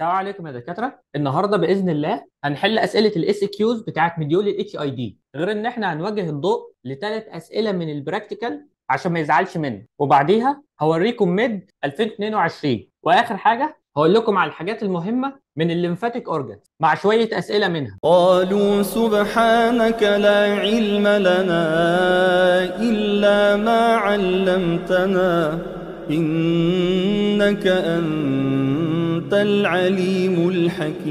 السلام عليكم يا دكاتره النهارده باذن الله هنحل اسئله الاس كيوز بتاعه مديول الاتش اي دي غير ان احنا هنوجه الضوء لثلاث اسئله من البراكتيكال عشان ما يزعلش منه وبعديها هوريكم ميد 2022 واخر حاجه هقول لكم على الحاجات المهمه من الليمفاتيك اورجنز مع شويه اسئله منها قالوا سبحانك لا علم لنا الا ما علمتنا انك انت أنت العليم الحكيم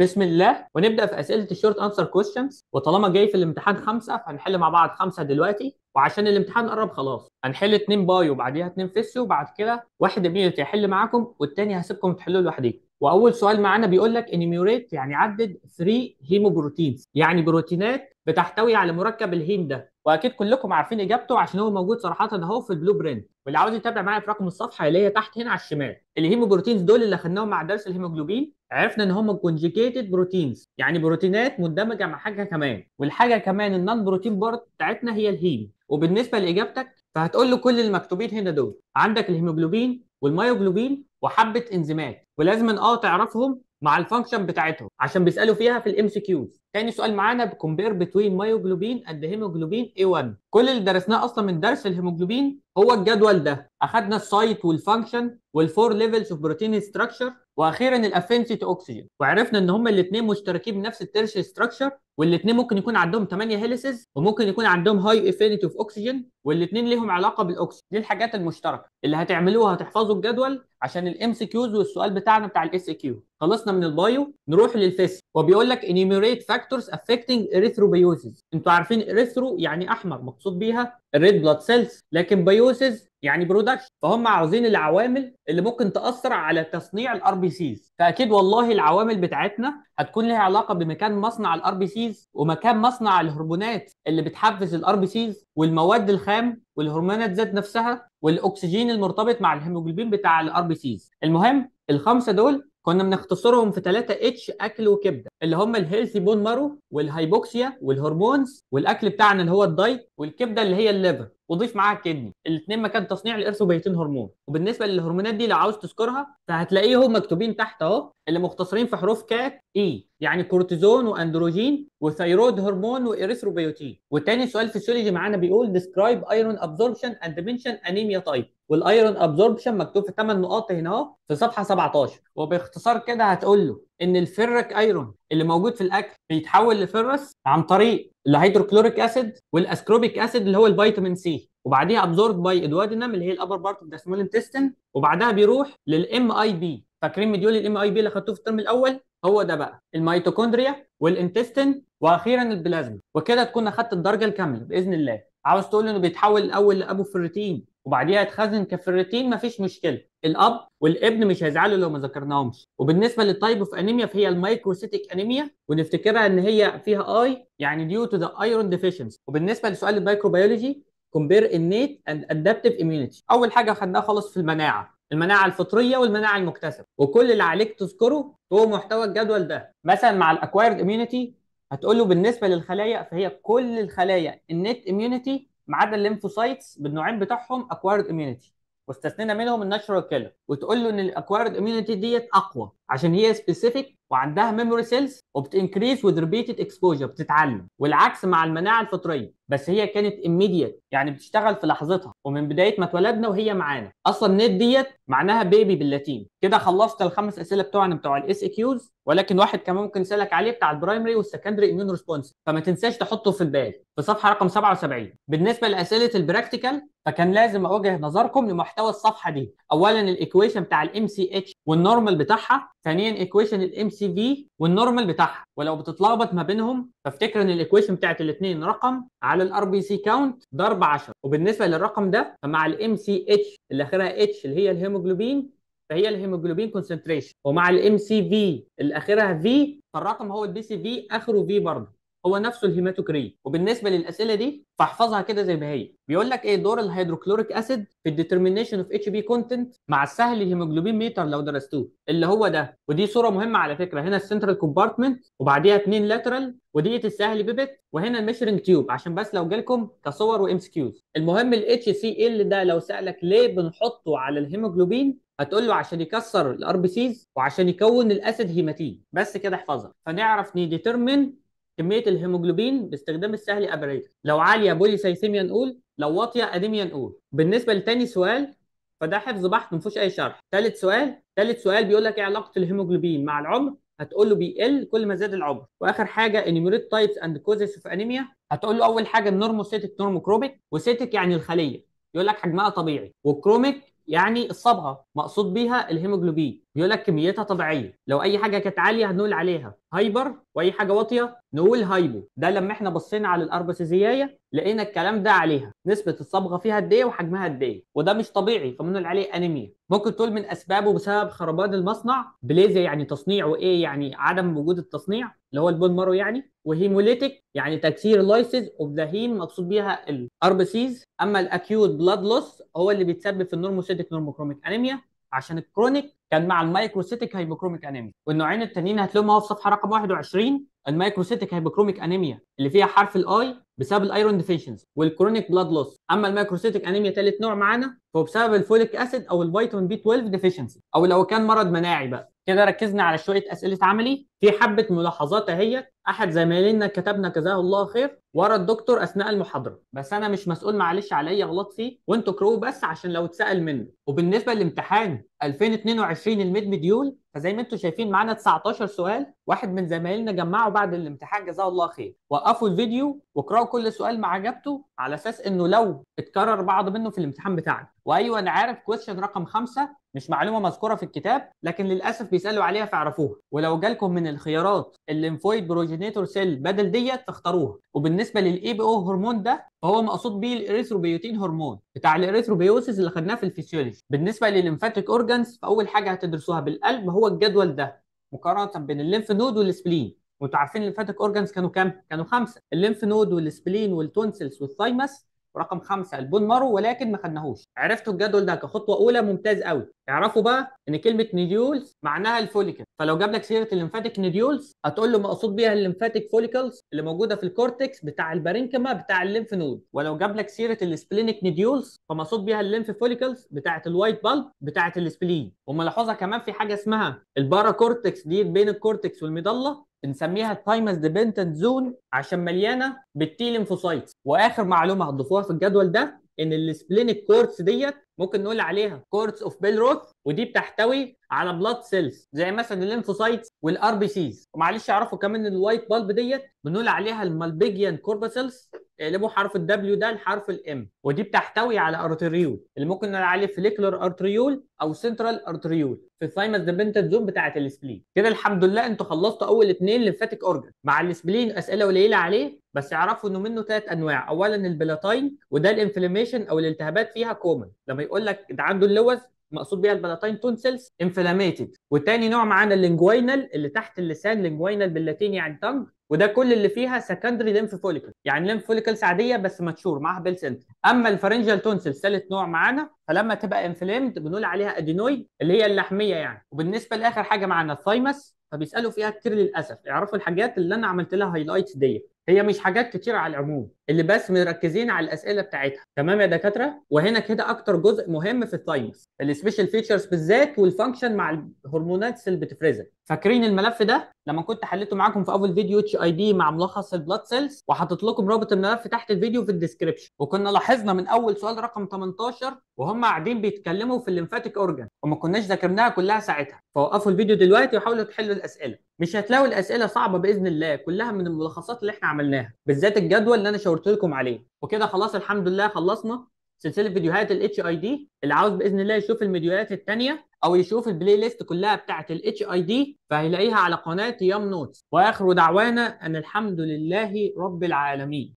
بسم الله ونبدا في اسئله الشورت انسر كويشنز وطالما جاي في الامتحان خمسه فهنحل مع بعض خمسه دلوقتي وعشان الامتحان قرب خلاص هنحل اتنين باي وبعديها اتنين فيسيو وبعد كده واحد ابني هيحل معاكم والتاني هسيبكم تحلوا لوحديكم واول سؤال معانا بيقول لك انيميوريت يعني عدد 3 هيموبروتينز يعني بروتينات بتحتوي على مركب الهيم ده واكيد كلكم عارفين اجابته عشان هو موجود صراحه اهو في البلو برنت واللي عاوز يتابع معايا في رقم الصفحه اللي هي تحت هنا على الشمال الهيموبروتينز دول اللي خدناهم مع درس الهيموجلوبين عرفنا ان هم كونجيكيتد بروتينز يعني بروتينات مندمجه مع حاجه كمان والحاجه كمان النون بروتين بارت بتاعتنا هي الهيم وبالنسبه لاجابتك فهتقول له كل المكتوبين هنا دول عندك الهيموجلوبين والمايوجلوبين وحبه انزيمات ولازم اه تعرفهم مع الفانكشن بتاعتهم عشان بيسالوا فيها في الام سي كيوز تاني سؤال معانا كومبير بتوين مايوجلوبين اند هيموجلوبين اي 1 كل اللي درسناه اصلا من درس الهيموجلوبين هو الجدول ده اخدنا السايت والفانكشن والفور ليفلز اوف بروتين ستراكشر واخيرا تو اوكسجين وعرفنا ان هما الاثنين مشتركين بنفس التيرشي ستراكشر والاثنين ممكن يكون عندهم 8 هيليسز وممكن يكون عندهم هاي افينيتي اوف اوكسجين والاثنين ليهم علاقه بالاكسجين دي الحاجات المشتركه اللي هتعملوها هتحفظوا الجدول عشان الام سي كيوز والسؤال بتاعنا بتاع الاس كيو خلصنا من البايو نروح للفيس وبيقول لك انيميريت فاكتورز افكتنج اريثروبيوزيس انتوا عارفين اريثرو يعني احمر مقصود بيها الريد بلاد سيلز لكن بايوسز يعني برودكشن فهم عاوزين العوامل اللي ممكن تاثر على تصنيع الار بي سيز فاكيد والله العوامل بتاعتنا هتكون لها علاقه بمكان مصنع الار بي سيز ومكان مصنع الهرمونات اللي بتحفز الار بي سيز والمواد الخام والهرمونات ذات نفسها والاكسجين المرتبط مع الهيموجلوبين بتاع الار بي سيز المهم الخمسه دول كنا بنختصرهم في 3 اتش اكل وكبده اللي هم الهيلثي بون مارو والهايبوكسيا والهرمونز والاكل بتاعنا اللي هو الدايت والكبده اللي هي الليفر وضيف معاها الكدني الاثنين مكان تصنيع الارث وبيتين هرمون وبالنسبه للهرمونات دي لو عاوز تذكرها فهتلاقيهم مكتوبين تحت اهو اللي مختصرين في حروف كات اي e، يعني كورتيزون واندروجين وثيرويد هرمون واريثروبيوتين وتاني سؤال في معانا بيقول ديسكرايب ايرون ابزوربشن اند منشن انيميا تايب والايرون ابزوربشن مكتوب في 8 نقاط هنا اهو في صفحه 17 وباختصار كده هتقول له ان الفيرك ايرون اللي موجود في الاكل بيتحول لفيرس عن طريق الهيدروكلوريك اسيد والاسكروبيك اسيد اللي هو الفيتامين سي وبعديها ابزورب باي ادوادنم اللي هي الابر بارت اوف ذا سمول انتستين وبعدها بيروح للام اي بي فاكرين مديول الام اي بي اللي خدتوه في الترم الاول هو ده بقى الميتوكوندريا والانتستين واخيرا البلازما وكده تكون اخدت الدرجه الكامله باذن الله عاوز تقول انه بيتحول الاول لابو فرتين وبعديها اتخزن كفرتين مفيش مشكله الاب والابن مش هيزعلوا لو ما ذكرناهمش وبالنسبه للتايب اوف انيميا فهي المايكروسيتيك انيميا ونفتكرها ان هي فيها اي يعني ديو تو ذا ايرون ديفيشنسي وبالنسبه لسؤال المايكروبيولوجي كومبير انيت اند ادابتيف اميونيتي اول حاجه خدناها خالص في المناعه المناعه الفطريه والمناعه المكتسبه وكل اللي عليك تذكره هو محتوى الجدول ده مثلا مع الاكوايرد اميونيتي هتقول له بالنسبه للخلايا فهي كل الخلايا النت اميونيتي ما عدا الليمفوسايتس بالنوعين بتاعهم اكوارد اميونيتي واستثنينا منهم الناتشرال كيلر وتقول له ان الاكوارد اميونيتي ديت اقوى عشان هي سبيسيفيك وعندها ميموري سيلز وبتنكريز وذ ريبيتد اكسبوجر بتتعلم والعكس مع المناعه الفطريه بس هي كانت immediate يعني بتشتغل في لحظتها ومن بدايه ما اتولدنا وهي معانا اصلا نت ديت معناها بيبي باللاتين كده خلصت الخمس اسئله بتوعنا بتوع الاس اي كيوز ولكن واحد كمان ممكن اسالك عليه بتاع البرايمري والسكندري اميون ريسبونس فما تنساش تحطه في البال في صفحه رقم 77 بالنسبه لاسئله البراكتيكال فكان لازم اوجه نظركم لمحتوى الصفحه دي اولا الايكويشن بتاع الام سي اتش والنورمال بتاعها ثانيا ايكويشن الام سي في والنورمال بتاعها ولو بتتلخبط ما بينهم فافتكر ان الايكويشن بتاعت الاثنين رقم على الار بي سي كاونت ضرب 10 وبالنسبه للرقم ده فمع الام سي اتش اللي اخرها اتش اللي هي الهيموجلوبين فهي الهيموجلوبين كونسنتريشن ومع الام سي في اللي اخرها في فالرقم هو البي سي في اخره في برضه هو نفسه الهيماتوكريت وبالنسبه للاسئله دي فاحفظها كده زي ما هي بيقول لك ايه دور الهيدروكلوريك اسيد في الديترمينيشن اوف اتش بي كونتنت مع السهل الهيموجلوبين ميتر لو درستوه اللي هو ده ودي صوره مهمه على فكره هنا السنترال كومبارتمنت وبعديها اثنين لاترال ودقيقه إيه؟ السهل بيبت وهنا الميشرنج تيوب عشان بس لو جالكم كصور وام اس كيوز المهم الاتش سي ال ده لو سالك ليه بنحطه على الهيموجلوبين هتقول له عشان يكسر الار بي سيز وعشان يكون الاسيد هيماتين بس كده احفظها فنعرف نديترمن كميه الهيموجلوبين باستخدام السهل ابريت لو عاليه بولي سايسيميا نقول لو واطيه اديميا نقول بالنسبه لتاني سؤال فده حفظ بحث ما فيهوش اي شرح ثالث سؤال ثالث سؤال بيقول لك ايه علاقه الهيموجلوبين مع العمر هتقول له بيقل كل ما زاد العمر واخر حاجه انيميريت تايبس اند كوزز اوف انيميا هتقول له اول حاجه النورموسيتك نورموكروميك وسيتك يعني الخليه يقول لك حجمها طبيعي والكروميك يعني الصبغه مقصود بيها الهيموجلوبين بيقول لك كميتها طبيعيه لو اي حاجه كانت عاليه هنقول عليها هايبر واي حاجه واطيه نقول هايبو ده لما احنا بصينا على الاربسيزيايه لقينا الكلام ده عليها نسبه الصبغه فيها قد ايه وحجمها قد ايه وده مش طبيعي فبنقول عليه انيميا ممكن تقول من اسبابه بسبب خربان المصنع بليزيا يعني تصنيع وايه يعني عدم وجود التصنيع اللي هو البون مارو يعني وهيموليتيك يعني تكسير لايسيز اوف ذا هيم مقصود بيها الار بي سيز اما الاكيوت بلاد لوس هو اللي بيتسبب في النورموسيتيك نورموكروميك انيميا عشان الكرونيك كان مع المايكروسيتيك هايبوكروميك انيميا والنوعين التانيين هتلاقيهم اهو في صفحه رقم 21 المايكروسيتيك هايبوكروميك انيميا اللي فيها حرف الاي بسبب الايرون ديفيشنز والكرونيك بلاد لوس اما المايكروسيتيك انيميا ثالث نوع معانا فهو بسبب الفوليك اسيد او الفيتامين بي 12 ديفيشنسي او لو كان مرض مناعي بقى كده ركزنا على شويه اسئله عملي في حبه ملاحظات اهيت احد زمايلنا كتبنا جزاه الله خير ورا الدكتور اثناء المحاضره بس انا مش مسؤول معلش على اي غلط فيه وانتوا اقروه بس عشان لو اتسال منه وبالنسبه للامتحان 2022 الميد مديول فزي ما انتم شايفين معانا 19 سؤال واحد من زمايلنا جمعه بعد الامتحان جزاه الله خير وقفوا الفيديو واقرأوا كل سؤال ما عجبته على اساس انه لو اتكرر بعض منه في الامتحان بتاعنا وايوه انا عارف كويشن رقم خمسة مش معلومه مذكوره في الكتاب لكن للاسف بيسالوا عليها فاعرفوها ولو جالكم من الخيارات الليمفويد بروجينيتور سيل بدل ديت فاختاروها وبالنسبه للاي بي او هرمون ده هو مقصود بيه الاريثروبيوتين هرمون بتاع الاريثروبيوسيس اللي خدناه في الفيسيولوجي بالنسبه للليمفاتيك اورجانز فاول حاجه هتدرسوها بالقلب هو الجدول ده مقارنه بين الليمف نود والسبلين وانتوا عارفين الليمفاتيك اورجانز كانوا كام كانوا خمسه الليمف نود والسبلين والتونسلز والثايمس ورقم خمسه البون مارو ولكن ما خدناهوش عرفتوا الجدول ده كخطوه اولى ممتاز قوي اعرفوا بقى ان كلمه نيديولز معناها الفوليكل فلو جاب لك سيره الليمفاتيك نيديولز هتقول له مقصود بيها الليمفاتيك فوليكلز اللي موجوده في الكورتكس بتاع البارينكما بتاع الليمف نود ولو جاب لك سيره السبلينيك نيديولز فمقصود بيها الليمف فوليكلز بتاعه الوايت بالب بتاعه السبلين وملاحظه كمان في حاجه اسمها البارا كورتكس دي بين الكورتكس والمضله بنسميها التايمز ديبندنت زون عشان مليانه بالتي ليمفوسايتس واخر معلومه هتضيفوها في الجدول ده ان السبلينيك كورتس ديت ممكن نقول عليها كورتس اوف بيلروث ودي بتحتوي على بلاد سيلز زي مثلا الليمفوسايتس والار بي سيز ومعلش اعرفوا كمان الوايت بالب ديت بنقول عليها المالبيجيان كورباسيلز اقلبوا حرف الدبليو ده لحرف الام ودي بتحتوي على ارتريول اللي ممكن نقول عليه فليكلر ارتريول او سنترال ارتريول في الثايمس ديبندنت زون بتاعه السبلين كده الحمد لله انتوا خلصتوا اول اثنين لمفاتيك اورجن مع السبلين اسئله قليله عليه بس اعرفوا انه منه ثلاث انواع اولا البلاتاين وده الانفلاميشن او الالتهابات فيها كومن لما بيقول لك ده عنده اللوز مقصود بيها البلاتين تونسلز انفلاميتد وتاني نوع معانا اللينجوينال اللي تحت اللسان لينجوينال باللاتيني يعني تنج وده كل اللي فيها سكندري لينف فوليكل يعني لينف فوليكلز عاديه بس ماتشور معاها بيل سنتر اما الفرنجال تونسل ثالث نوع معانا فلما تبقى انفلامد بنقول عليها ادينويد اللي هي اللحميه يعني وبالنسبه لاخر حاجه معانا الثايمس فبيسالوا فيها كتير للاسف اعرفوا الحاجات اللي انا عملت لها هايلايتس ديت هي مش حاجات كتير على العموم اللي بس مركزين على الاسئله بتاعتها تمام يا دكاتره وهنا كده اكتر جزء مهم في الثايمس السبيشال فيتشرز بالذات والفانكشن مع الهرمونات اللي بتفرزها فاكرين الملف ده لما كنت حليته معاكم في اول فيديو اتش اي دي مع ملخص البلاد سيلز وحاطط لكم رابط الملف تحت الفيديو في الديسكربشن وكنا لاحظنا من اول سؤال رقم 18 وهم قاعدين بيتكلموا في الليمفاتيك اورجان وما كناش ذاكرناها كلها ساعتها فوقفوا الفيديو دلوقتي وحاولوا تحلوا الاسئله مش هتلاقوا الاسئله صعبه باذن الله كلها من الملخصات اللي احنا عملناها بالذات الجدول اللي انا شاورت لكم عليه وكده خلاص الحمد لله خلصنا سلسله فيديوهات الاتش اي دي اللي عاوز باذن الله يشوف الفيديوهات الثانيه او يشوف البلاي ليست كلها بتاعه الاتش اي دي فهيلاقيها على قناه يام نوتس واخر دعوانا ان الحمد لله رب العالمين